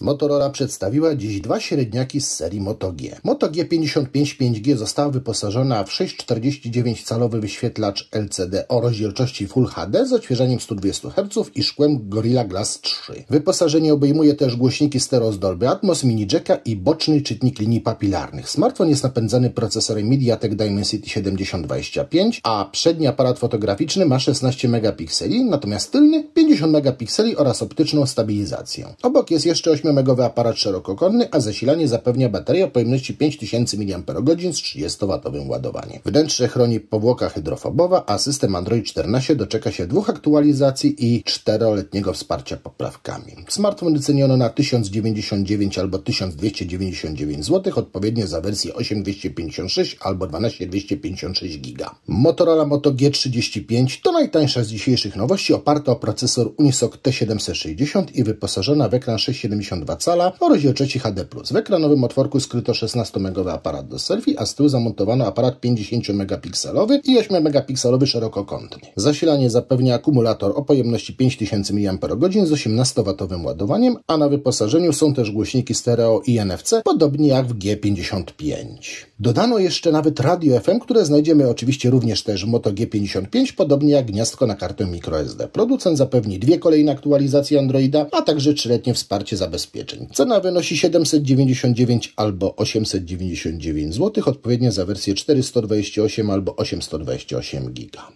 Motorola przedstawiła dziś dwa średniaki z serii Moto G. Moto G55 5G została wyposażona w 6,49-calowy wyświetlacz LCD o rozdzielczości Full HD z odświeżaniem 120 Hz i szkłem Gorilla Glass 3. Wyposażenie obejmuje też głośniki stereo z Dolby Atmos, mini jacka i boczny czytnik linii papilarnych. Smartfon jest napędzany procesorem MediaTek Dimensity 7025, a przedni aparat fotograficzny ma 16 megapikseli, natomiast tylny 50 megapikseli oraz optyczną stabilizację. Obok jest jeszcze 8 8-megowy aparat szerokokonny, a zasilanie zapewnia bateria o pojemności 5000 mAh z 30-watowym ładowaniem. Wnętrze chroni powłoka hydrofobowa, a system Android 14 doczeka się dwóch aktualizacji i czteroletniego wsparcia poprawkami. Smartfon wyceniono na 1099 albo 1299 zł, odpowiednio za wersję 8256 albo 12256 giga. Motorola Moto G35 to najtańsza z dzisiejszych nowości, oparta o procesor Unisoc T760 i wyposażona w ekran 670 6,2 cala o rozdzielczości HD+. W ekranowym otworku skryto 16-megowy aparat do selfie, a z tyłu zamontowano aparat 50-megapikselowy i 8-megapikselowy szerokokątny. Zasilanie zapewnia akumulator o pojemności 5000 mAh z 18-watowym ładowaniem, a na wyposażeniu są też głośniki stereo i NFC, podobnie jak w G55. Dodano jeszcze nawet radio FM, które znajdziemy oczywiście również też w Moto G55, podobnie jak gniazdko na kartę microSD. Producent zapewni dwie kolejne aktualizacje Androida, a także trzyletnie wsparcie zabezpieczenia Cena wynosi 799 albo 899 zł, odpowiednio za wersję 428 albo 828 giga.